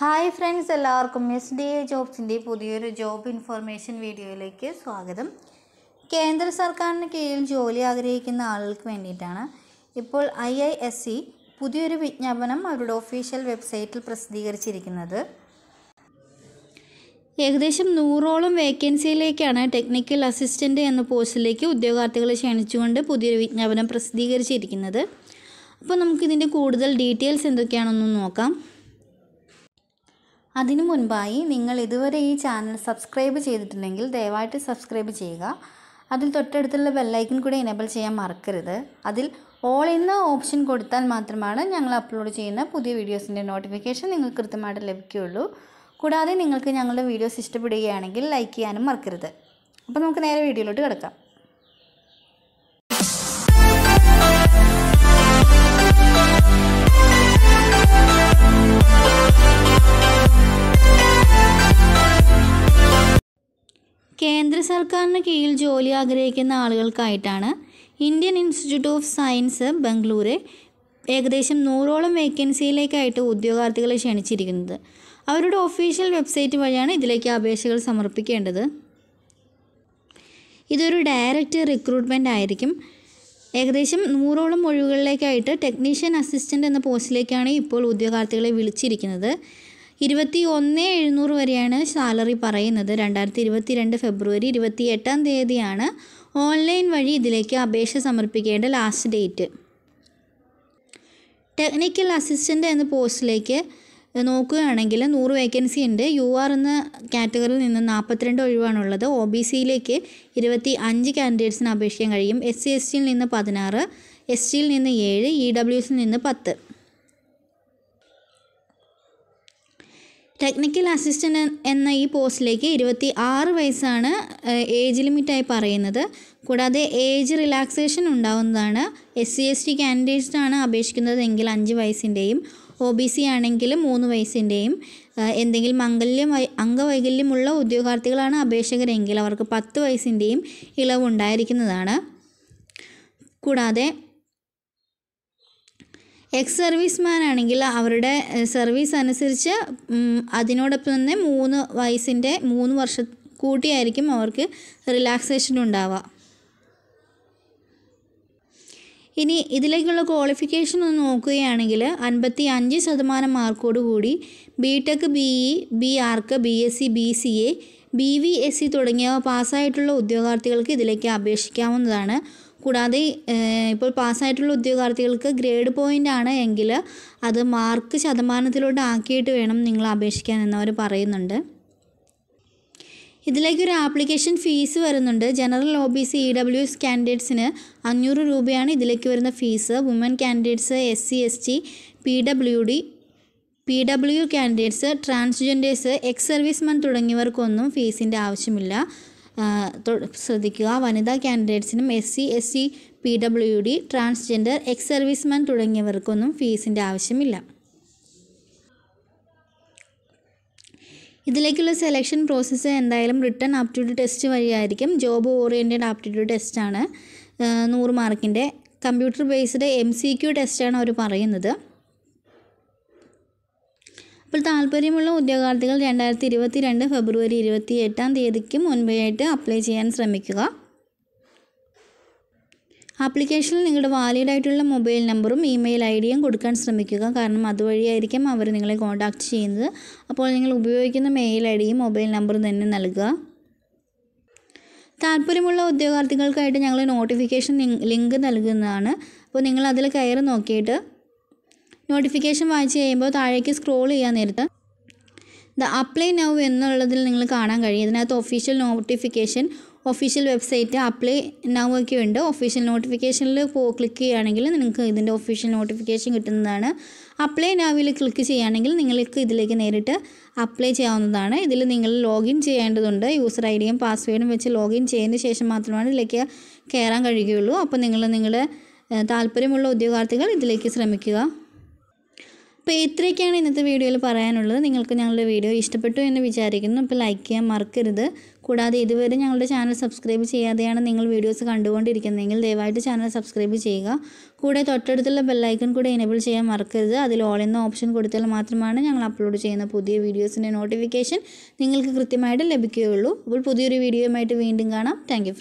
hi friends എല്ലാവർക്കും S D A ജോബ്സിൻ്റെ പുതിയൊരു ജോബ് ഇൻഫോർമേഷൻ വീഡിയോയിലേക്ക് സ്വാഗതം കേന്ദ്ര സർക്കാരിന് കീഴിൽ ജോലി ആഗ്രഹിക്കുന്ന ആളുകൾക്ക് വേണ്ടിയിട്ടാണ് ഇപ്പോൾ ഐ ഐ എസ് സി പുതിയൊരു വിജ്ഞാപനം അവരുടെ ഒഫീഷ്യൽ വെബ്സൈറ്റിൽ പ്രസിദ്ധീകരിച്ചിരിക്കുന്നത് ഏകദേശം നൂറോളം വേക്കൻസിയിലേക്കാണ് ടെക്നിക്കൽ അസിസ്റ്റൻ്റ് എന്ന പോസ്റ്റിലേക്ക് ഉദ്യോഗാർത്ഥികളെ ക്ഷണിച്ചുകൊണ്ട് പുതിയൊരു വിജ്ഞാപനം പ്രസിദ്ധീകരിച്ചിരിക്കുന്നത് അപ്പോൾ നമുക്കിതിൻ്റെ കൂടുതൽ ഡീറ്റെയിൽസ് എന്തൊക്കെയാണെന്ന് നോക്കാം അതിനു മുൻപായി നിങ്ങൾ ഇതുവരെ ഈ ചാനൽ സബ്സ്ക്രൈബ് ചെയ്തിട്ടുണ്ടെങ്കിൽ ദയവായിട്ട് സബ്സ്ക്രൈബ് ചെയ്യുക അതിൽ തൊട്ടടുത്തുള്ള ബെല്ലൈക്കൻ കൂടി എനേബിൾ ചെയ്യാൻ മറക്കരുത് അതിൽ ഓൾ എന്ന ഓപ്ഷൻ കൊടുത്താൽ മാത്രമാണ് ഞങ്ങൾ അപ്ലോഡ് ചെയ്യുന്ന പുതിയ വീഡിയോസിൻ്റെ നോട്ടിഫിക്കേഷൻ നിങ്ങൾക്ക് കൃത്യമായിട്ട് ലഭിക്കുകയുള്ളൂ കൂടാതെ നിങ്ങൾക്ക് ഞങ്ങളുടെ വീഡിയോസ് ഇഷ്ടപ്പെടുകയാണെങ്കിൽ ലൈക്ക് ചെയ്യാനും മറക്കരുത് അപ്പോൾ നമുക്ക് നേരെ വീഡിയോയിലോട്ട് കിടക്കാം സർക്കാരിന് കീഴിൽ ജോലി ആഗ്രഹിക്കുന്ന ആളുകൾക്കായിട്ടാണ് ഇന്ത്യൻ ഇൻസ്റ്റിറ്റ്യൂട്ട് ഓഫ് സയൻസ് ബംഗളൂരെ ഏകദേശം നൂറോളം വേക്കൻസിയിലേക്കായിട്ട് ഉദ്യോഗാർത്ഥികളെ ക്ഷണിച്ചിരിക്കുന്നത് അവരുടെ ഒഫീഷ്യൽ വെബ്സൈറ്റ് വഴിയാണ് ഇതിലേക്ക് അപേക്ഷകൾ സമർപ്പിക്കേണ്ടത് ഇതൊരു ഡയറക്റ്റ് റിക്രൂട്ട്മെൻ്റ് ആയിരിക്കും ഏകദേശം നൂറോളം ഒഴിവുകളിലേക്കായിട്ട് ടെക്നീഷ്യൻ അസിസ്റ്റൻ്റ് എന്ന പോസ്റ്റിലേക്കാണ് ഇപ്പോൾ ഉദ്യോഗാർത്ഥികളെ വിളിച്ചിരിക്കുന്നത് ഇരുപത്തി ഒന്ന് എഴുന്നൂറ് വരെയാണ് സാലറി പറയുന്നത് രണ്ടായിരത്തി ഇരുപത്തി രണ്ട് ഫെബ്രുവരി ഇരുപത്തി എട്ടാം തീയതിയാണ് ഓൺലൈൻ വഴി ഇതിലേക്ക് അപേക്ഷ സമർപ്പിക്കേണ്ട ലാസ്റ്റ് ഡേറ്റ് ടെക്നിക്കൽ അസിസ്റ്റൻ്റ് എന്ന പോസ്റ്റിലേക്ക് നോക്കുകയാണെങ്കിൽ നൂറ് വേക്കൻസി ഉണ്ട് യു ആർ എന്ന കാറ്റഗറിയിൽ നിന്ന് നാൽപ്പത്തിരണ്ട് ഒഴിവാണുള്ളത് ഒ ബി സിയിലേക്ക് ഇരുപത്തി അഞ്ച് കാൻഡിഡേറ്റ്സിന് അപേക്ഷിക്കാൻ കഴിയും എസ് സി എസ് ടിയിൽ നിന്ന് പതിനാറ് എസ് ടിയിൽ നിന്ന് ഏഴ് ഇ ഡബ്ല്യു എസിൽ നിന്ന് പത്ത് ടെക്നിക്കൽ അസിസ്റ്റൻ്റ് എന്ന ഈ പോസ്റ്റിലേക്ക് ഇരുപത്തി ആറ് വയസ്സാണ് ഏജ് ലിമിറ്റായി പറയുന്നത് കൂടാതെ ഏജ് റിലാക്സേഷൻ ഉണ്ടാവുന്നതാണ് എസ് സി എസ് ടി കാൻഡിഡേറ്റ്സാണ് അപേക്ഷിക്കുന്നത് എങ്കിൽ അഞ്ച് വയസ്സിൻ്റെയും ഒ ബി സി ആണെങ്കിൽ മൂന്ന് വയസ്സിൻ്റെയും എന്തെങ്കിലും മംഗല്യം അംഗവൈകല്യമുള്ള ഉദ്യോഗാർത്ഥികളാണ് അപേക്ഷകരെങ്കിൽ അവർക്ക് പത്ത് വയസ്സിൻ്റെയും ഇളവുണ്ടായിരിക്കുന്നതാണ് കൂടാതെ എക്സ് സർവീസ്മാൻ ആണെങ്കിൽ അവരുടെ സർവീസ് അനുസരിച്ച് അതിനോടൊപ്പം തന്നെ മൂന്ന് വയസ്സിൻ്റെ മൂന്ന് വർഷം കൂട്ടിയായിരിക്കും അവർക്ക് റിലാക്സേഷൻ ഉണ്ടാവുക ഇനി ഇതിലേക്കുള്ള ക്വാളിഫിക്കേഷൻ ഒന്ന് നോക്കുകയാണെങ്കിൽ അൻപത്തി അഞ്ച് ശതമാനം മാർക്കോട് കൂടി B tech B E B arch B S C B C A B V S C തുടങ്ങിയവ പാസ്സായിട്ടുള്ള ഉദ്യോഗാർത്ഥികൾക്ക് ഇതിലേക്ക് അപേക്ഷിക്കാവുന്നതാണ് കൂടാതെ ഇപ്പോൾ പാസ്സായിട്ടുള്ള ഉദ്യോഗാർത്ഥികൾക്ക് ഗ്രേഡ് പോയിൻ്റ് ആണ് എങ്കിൽ അത് മാർക്ക് ശതമാനത്തിലോട്ട് ആക്കിയിട്ട് വേണം നിങ്ങൾ അപേക്ഷിക്കാൻ എന്നവർ പറയുന്നുണ്ട് ഇതിലേക്കൊരു ആപ്ലിക്കേഷൻ ഫീസ് വരുന്നുണ്ട് general O B C E W S കാൻഡിഡേറ്റ്സിന് അഞ്ഞൂറ് രൂപയാണ് ഇതിലേക്ക് വരുന്ന fee women candidates S C S T P W D P W candidates transgenders ex serviceman തുടങ്ങിയവർക്കൊന്നും ഫീസിൻ്റെ ആവശ്യമില്ല ശ്രദ്ധിക്കുക വനിതാ കാൻഡിഡേറ്റ്സിനും S C S C P W D transgender ex serviceman തുടങ്ങിയവർക്കൊന്നും ഫീസിൻ്റെ ആവശ്യമില്ല ഇതിലേക്കുള്ള സെലക്ഷൻ പ്രോസസ്സ് എന്തായാലും റിട്ടേൺ ആപ്റ്റിറ്റ്യൂഡ് ടെസ്റ്റ് വഴിയായിരിക്കും ജോബ് ഓറിയൻറ്റഡ് ആപ്റ്റിറ്റ്യൂഡ് ടെസ്റ്റാണ് നൂറ് മാർക്കിൻ്റെ computer based M C Q ടെസ്റ്റാണ് അവർ പറയുന്നത് അപ്പോൾ താല്പര്യമുള്ള ഉദ്യോഗാർത്ഥികൾ രണ്ടായിരത്തി ഇരുപത്തി രണ്ട് ഫെബ്രുവരി ഇരുപത്തി എട്ടാം തീയതിക്ക് മുൻപേയായിട്ട് അപ്ലൈ ചെയ്യാൻ ശ്രമിക്കുക ആപ്ലിക്കേഷനിൽ നിങ്ങളുടെ വാലിഡ് ആയിട്ടുള്ള മൊബൈൽ നമ്പറും ഇമെയിൽ ഐ ഡിയും കൊടുക്കാൻ ശ്രമിക്കുക കാരണം അതുവഴിയായിരിക്കും അവർ നിങ്ങളെ കോൺടാക്റ്റ് ചെയ്യുന്നത് അപ്പോൾ നിങ്ങൾ ഉപയോഗിക്കുന്ന മെയിൽ ഐ ഡിയും മൊബൈൽ നമ്പറും തന്നെ നൽകുക താല്പര്യമുള്ള ഉദ്യോഗാർത്ഥികൾക്കായിട്ട് ഞങ്ങൾ നോട്ടിഫിക്കേഷൻ ലിങ്ക് നൽകുന്നതാണ് അപ്പോൾ നിങ്ങൾ അതിൽ കയറി നോക്കിയിട്ട് നോട്ടിഫിക്കേഷൻ വായിച്ച് കഴിയുമ്പോൾ താഴേക്ക് സ്ക്രോൾ ചെയ്യാൻ നേരത്ത് ദ അപ്ലൈ നൗ എന്നുള്ളതിൽ നിങ്ങൾ കാണാൻ കഴിയും ഇതിനകത്ത് official notification official website apply now ഒക്കെ ഉണ്ട് ഒഫീഷ്യൽ നോട്ടിഫിക്കേഷനിൽ പോ ക്ലിക്ക് ചെയ്യുകയാണെങ്കിൽ നിങ്ങൾക്ക് ഇതിൻ്റെ ഒഫീഷ്യൽ നോട്ടിഫിക്കേഷൻ കിട്ടുന്നതാണ് അപ്ലൈ നാവിൽ ക്ലിക്ക് ചെയ്യുകയാണെങ്കിൽ നിങ്ങൾക്ക് ഇതിലേക്ക് നേരിട്ട് അപ്ലൈ ചെയ്യാവുന്നതാണ് ഇതിൽ നിങ്ങൾ ലോഗിൻ ചെയ്യേണ്ടതുണ്ട് യൂസർ ഐ ഡിയും പാസ്വേഡും വെച്ച് ലോഗിൻ ചെയ്യുന്ന ശേഷം മാത്രമാണ് ഇതിലേക്ക് കയറാൻ കഴിയുകയുള്ളൂ അപ്പോൾ നിങ്ങൾ നിങ്ങളുടെ താല്പര്യമുള്ള ഉദ്യോഗാർത്ഥികൾ ഇതിലേക്ക് ശ്രമിക്കുക അപ്പോൾ ഇത്രയൊക്കെയാണ് ഇന്നത്തെ വീഡിയോയിൽ പറയാനുള്ളത് നിങ്ങൾക്ക് ഞങ്ങളുടെ വീഡിയോ ഇഷ്ടപ്പെട്ടു എന്ന് വിചാരിക്കുന്നു അപ്പോൾ ലൈക്ക് ചെയ്യാൻ മറക്കരുത് കൂടാതെ ഇതുവരെ ഞങ്ങളുടെ ചാനൽ സബ്സ്ക്രൈബ് ചെയ്യാതെയാണ് നിങ്ങൾ വീഡിയോസ് കണ്ടുകൊണ്ടിരിക്കുന്നതെങ്കിൽ ദയവായിട്ട് ചാനൽ സബ്സ്ക്രൈബ് ചെയ്യുക കൂടെ തൊട്ടടുത്തുള്ള ബെല്ലൈക്കൺ കൂടെ എനേബിൾ ചെയ്യാൻ മറക്കരുത് അതിൽ ഓൾ എന്ന ഓപ്ഷൻ കൊടുത്താൽ മാത്രമാണ് ഞങ്ങൾ അപ്ലോഡ് ചെയ്യുന്ന പുതിയ വീഡിയോസിൻ്റെ നോട്ടിഫിക്കേഷൻ നിങ്ങൾക്ക് കൃത്യമായിട്ട് ലഭിക്കുകയുള്ളൂ അപ്പോൾ പുതിയൊരു വീഡിയോയുമായിട്ട് വീണ്ടും കാണാം താങ്ക്